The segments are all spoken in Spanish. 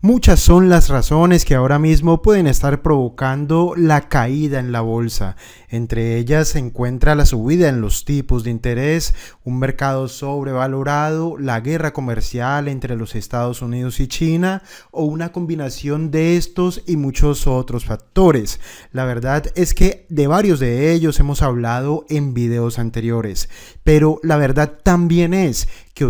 Muchas son las razones que ahora mismo pueden estar provocando la caída en la bolsa. Entre ellas se encuentra la subida en los tipos de interés, un mercado sobrevalorado, la guerra comercial entre los Estados Unidos y China o una combinación de estos y muchos otros factores. La verdad es que de varios de ellos hemos hablado en videos anteriores, pero la verdad también es que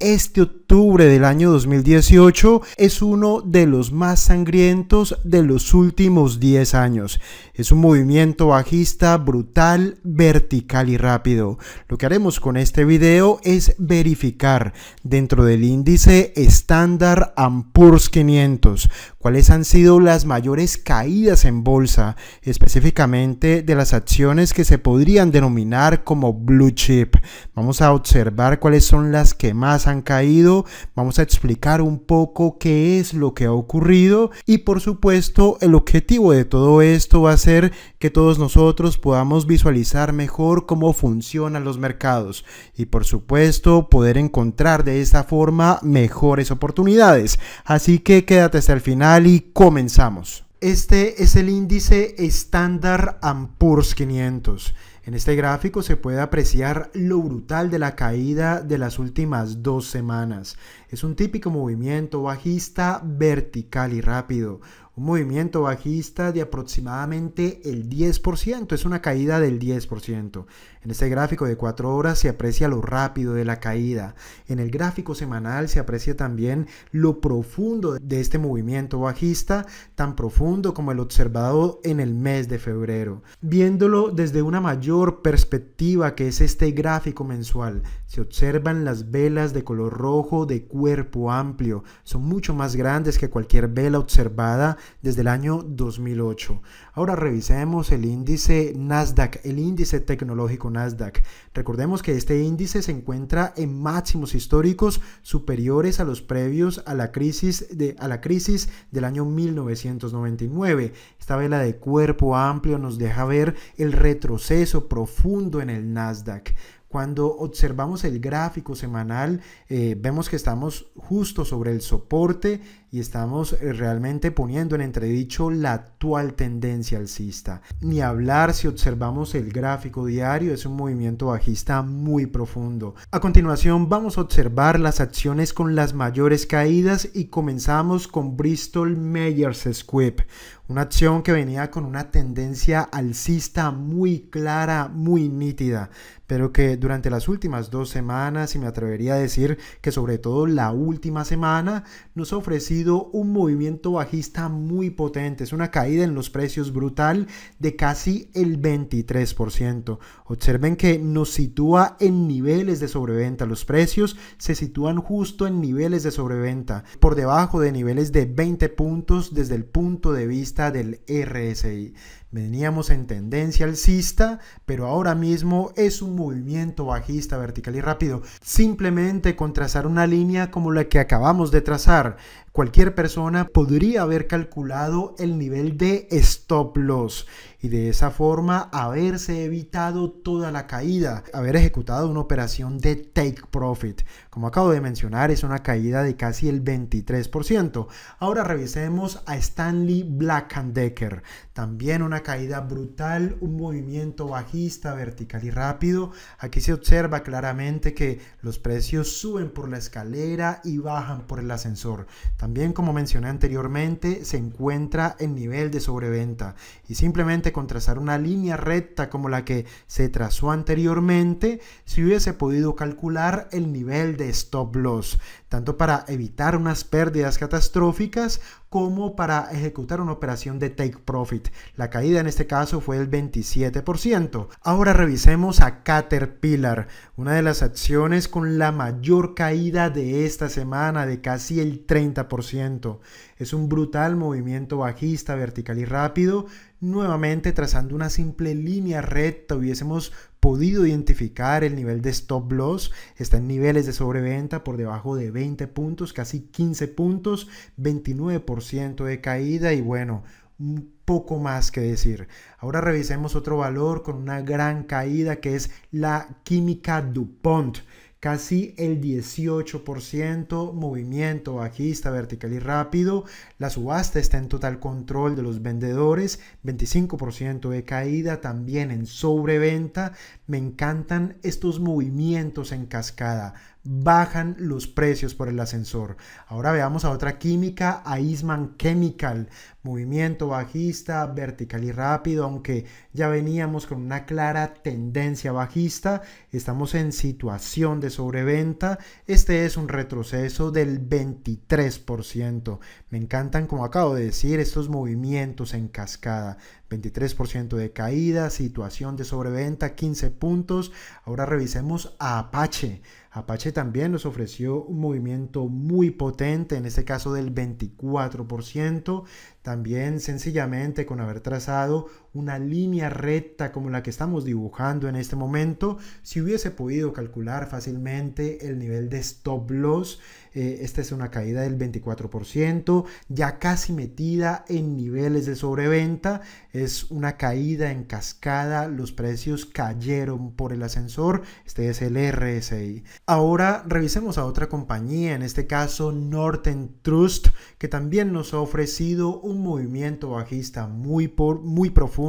este octubre del año 2018, es uno de los más sangrientos de los últimos 10 años. Es un movimiento bajista brutal, vertical y rápido. Lo que haremos con este video es verificar dentro del índice estándar Ampurs 500 cuáles han sido las mayores caídas en bolsa, específicamente de las acciones que se podrían denominar como blue chip. Vamos a observar cuáles son las que más han caído, vamos a explicar un poco qué es lo que ha ocurrido y por supuesto el objetivo de todo esto va a ser que todos nosotros podamos visualizar mejor cómo funcionan los mercados y por supuesto poder encontrar de esta forma mejores oportunidades. Así que quédate hasta el final y comenzamos. Este es el índice estándar ampurs 500. En este gráfico se puede apreciar lo brutal de la caída de las últimas dos semanas. Es un típico movimiento bajista vertical y rápido, un movimiento bajista de aproximadamente el 10%, es una caída del 10%. En este gráfico de 4 horas se aprecia lo rápido de la caída. En el gráfico semanal se aprecia también lo profundo de este movimiento bajista, tan profundo como el observado en el mes de febrero. Viéndolo desde una mayor perspectiva que es este gráfico mensual, se observan las velas de color rojo de cuerpo amplio, son mucho más grandes que cualquier vela observada desde el año 2008. Ahora revisemos el índice Nasdaq, el índice tecnológico Nasdaq. Recordemos que este índice se encuentra en máximos históricos superiores a los previos a la crisis, de, a la crisis del año 1999. Esta vela de cuerpo amplio nos deja ver el retroceso profundo en el Nasdaq. Cuando observamos el gráfico semanal, eh, vemos que estamos justo sobre el soporte y estamos eh, realmente poniendo en entredicho la actual tendencia alcista. Ni hablar si observamos el gráfico diario, es un movimiento bajista muy profundo. A continuación vamos a observar las acciones con las mayores caídas y comenzamos con Bristol Myers Squip, una acción que venía con una tendencia alcista muy clara, muy nítida pero que durante las últimas dos semanas, y me atrevería a decir que sobre todo la última semana, nos ha ofrecido un movimiento bajista muy potente. Es una caída en los precios brutal de casi el 23%. Observen que nos sitúa en niveles de sobreventa. Los precios se sitúan justo en niveles de sobreventa, por debajo de niveles de 20 puntos desde el punto de vista del RSI. Veníamos en tendencia alcista, pero ahora mismo es un movimiento bajista vertical y rápido. Simplemente con trazar una línea como la que acabamos de trazar, cualquier persona podría haber calculado el nivel de stop loss y de esa forma haberse evitado toda la caída, haber ejecutado una operación de take profit. Como acabo de mencionar, es una caída de casi el 23%. Ahora revisemos a Stanley Black Decker, también una caída brutal, un movimiento bajista vertical y rápido. Aquí se observa claramente que los precios suben por la escalera y bajan por el ascensor. También como mencioné anteriormente se encuentra el nivel de sobreventa y simplemente con trazar una línea recta como la que se trazó anteriormente se hubiese podido calcular el nivel de stop loss tanto para evitar unas pérdidas catastróficas como para ejecutar una operación de take profit. La caída en este caso fue del 27%. Ahora revisemos a Caterpillar, una de las acciones con la mayor caída de esta semana de casi el 30%. Es un brutal movimiento bajista, vertical y rápido, nuevamente trazando una simple línea recta hubiésemos podido identificar el nivel de stop loss, está en niveles de sobreventa por debajo de 20 puntos, casi 15 puntos, 29% de caída y bueno, un poco más que decir. Ahora revisemos otro valor con una gran caída que es la química DuPont casi el 18%, movimiento bajista, vertical y rápido. La subasta está en total control de los vendedores, 25% de caída también en sobreventa. Me encantan estos movimientos en cascada bajan los precios por el ascensor. Ahora veamos a otra química, Aisman Chemical, movimiento bajista, vertical y rápido, aunque ya veníamos con una clara tendencia bajista, estamos en situación de sobreventa, este es un retroceso del 23%. Me encantan, como acabo de decir, estos movimientos en cascada, 23% de caída, situación de sobreventa, 15 puntos. Ahora revisemos a Apache. Apache también nos ofreció un movimiento muy potente, en este caso del 24%, también sencillamente con haber trazado una línea recta como la que estamos dibujando en este momento, si hubiese podido calcular fácilmente el nivel de stop loss, eh, esta es una caída del 24%, ya casi metida en niveles de sobreventa, es una caída en cascada, los precios cayeron por el ascensor, este es el RSI. Ahora revisemos a otra compañía, en este caso Northern Trust, que también nos ha ofrecido un movimiento bajista muy, por, muy profundo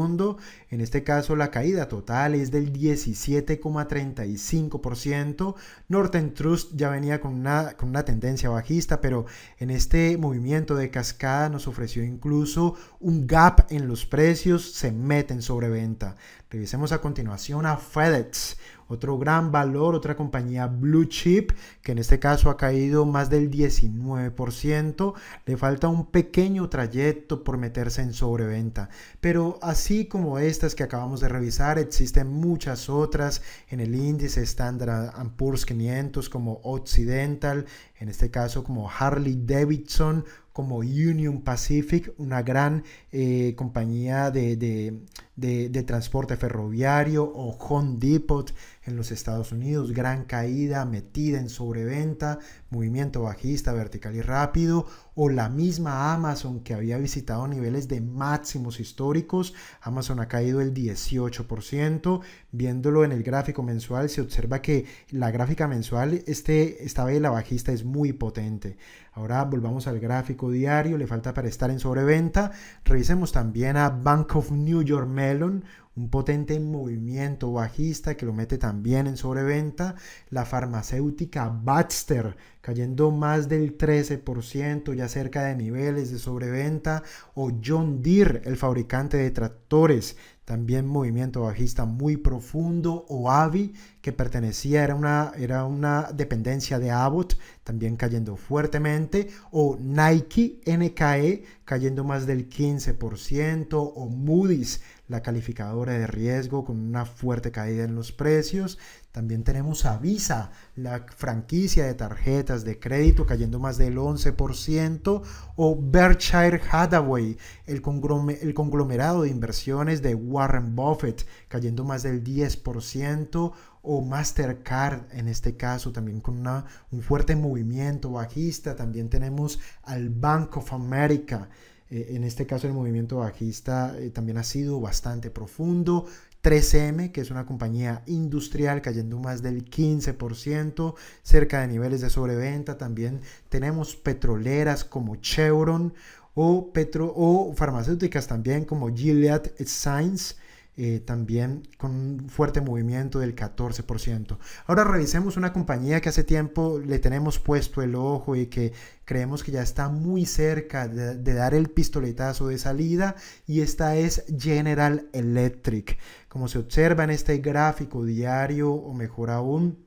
en este caso la caída total es del 17,35%. Northern Trust ya venía con una, con una tendencia bajista, pero en este movimiento de cascada nos ofreció incluso un gap en los precios, se meten sobre venta. Revisemos a continuación a FedEx otro gran valor, otra compañía blue chip, que en este caso ha caído más del 19%. Le falta un pequeño trayecto por meterse en sobreventa. Pero así como estas que acabamos de revisar, existen muchas otras en el índice Standard Poor's 500 como Occidental, en este caso como Harley Davidson como Union Pacific, una gran eh, compañía de, transporte ferroviario, o Home Depot en los Estados Unidos, gran caída metida en sobreventa, movimiento bajista vertical y rápido, o la misma Amazon que había visitado niveles de máximos históricos, Amazon ha caído el 18%, viéndolo en el gráfico mensual se observa que la gráfica mensual, este, esta vela bajista es muy potente. Ahora volvamos al gráfico diario, le falta para estar en sobreventa. Revisemos también a Bank of New York Mellon, un potente movimiento bajista que lo mete también en sobreventa. La farmacéutica Baxter cayendo más del 13%, ya cerca de niveles de sobreventa. O John Deere, el fabricante de tractores, también movimiento bajista muy profundo, o Avi, que pertenecía, era una, era una dependencia de Abbott, también cayendo fuertemente, o Nike NKE cayendo más del 15%, o Moody's la calificadora de riesgo con una fuerte caída en los precios. También tenemos a Visa, la franquicia de tarjetas de crédito cayendo más del 11%, o Berkshire Hathaway, el, conglomerado de inversiones de Warren Buffett cayendo más del 10%, o Mastercard en este caso también con una, un fuerte movimiento bajista. También tenemos al Bank of America eh, en este caso el movimiento bajista eh, también ha sido bastante profundo. 3M, que es una compañía industrial cayendo más del 15%, cerca de niveles de sobreventa. También tenemos petroleras como Chevron o, petro, o farmacéuticas también como Gilead Science eh, también con un fuerte movimiento del 14%. Ahora revisemos una compañía que hace tiempo le tenemos puesto el ojo y que creemos que ya está muy cerca de dar el pistoletazo de salida y esta es General Electric. Como se observa en este gráfico diario o mejor aún,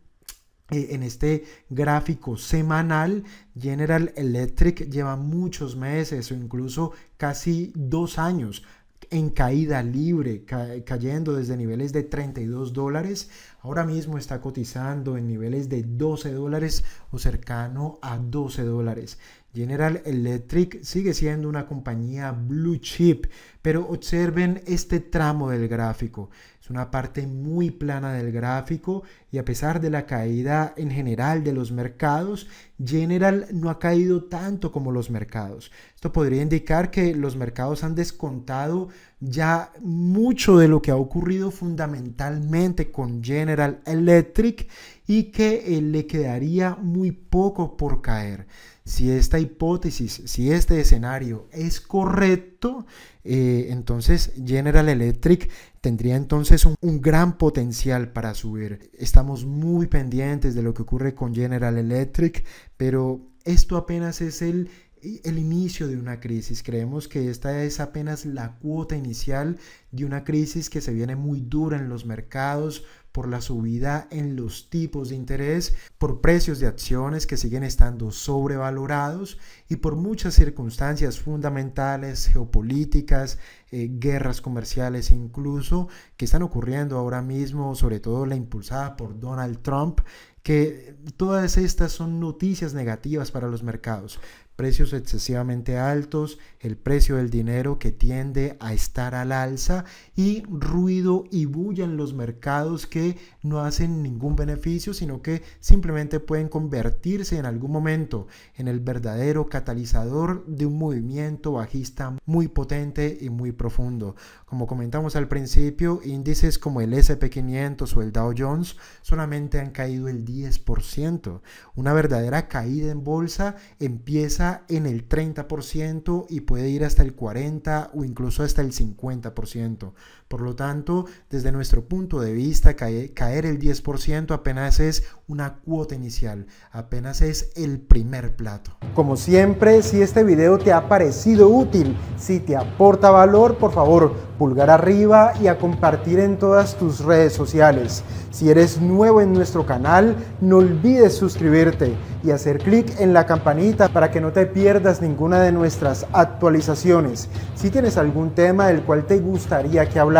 eh, en este gráfico semanal, General Electric lleva muchos meses o incluso casi dos años en caída libre, cayendo desde niveles de 32 dólares. Ahora mismo está cotizando en niveles de 12 dólares o cercano a 12 dólares. General Electric sigue siendo una compañía blue chip, pero observen este tramo del gráfico. Es una parte muy plana del gráfico y a pesar de la caída en general de los mercados, General no ha caído tanto como los mercados. Esto podría indicar que los mercados han descontado ya mucho de lo que ha ocurrido fundamentalmente con General Electric y que eh, le quedaría muy poco por caer. Si esta hipótesis, si este escenario es correcto, eh, entonces General Electric tendría entonces un, gran potencial para subir. Estamos muy pendientes de lo que ocurre con General Electric. Pero esto apenas es el, inicio de una crisis. Creemos que esta es apenas la cuota inicial de una crisis que se viene muy dura en los mercados, por la subida en los tipos de interés, por precios de acciones que siguen estando sobrevalorados y por muchas circunstancias fundamentales, geopolíticas, eh, guerras comerciales incluso, que están ocurriendo ahora mismo, sobre todo la impulsada por Donald Trump, que todas estas son noticias negativas para los mercados precios excesivamente altos, el precio del dinero que tiende a estar al alza y ruido y bulla en los mercados que no hacen ningún beneficio, sino que simplemente pueden convertirse en algún momento en el verdadero catalizador de un movimiento bajista muy potente y muy profundo. Como comentamos al principio, índices como el SP500 o el Dow Jones solamente han caído el 10%. Una verdadera caída en bolsa empieza en el 30% y puede ir hasta el 40% o incluso hasta el 50%. Por lo tanto, desde nuestro punto de vista, caer el 10% apenas es una cuota inicial, apenas es el primer plato. Como siempre, si este video te ha parecido útil, si te aporta valor, por favor, pulgar arriba y a compartir en todas tus redes sociales. Si eres nuevo en nuestro canal, no olvides suscribirte y hacer clic en la campanita para que no te pierdas ninguna de nuestras actualizaciones. Si tienes algún tema del cual te gustaría que hablara,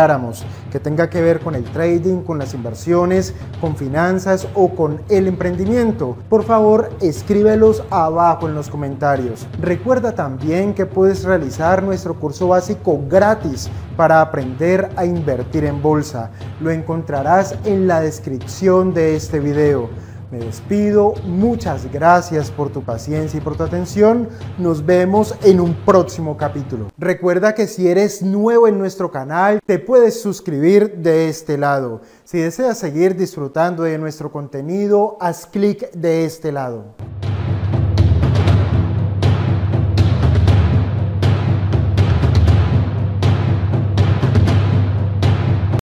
que tenga que ver con el trading, con las inversiones, con finanzas o con el emprendimiento, por favor escríbelos abajo en los comentarios. Recuerda también que puedes realizar nuestro curso básico gratis para aprender a invertir en bolsa. Lo encontrarás en la descripción de este video. Me despido, muchas gracias por tu paciencia y por tu atención. Nos vemos en un próximo capítulo. Recuerda que si eres nuevo en nuestro canal, te puedes suscribir de este lado. Si deseas seguir disfrutando de nuestro contenido, haz clic de este lado.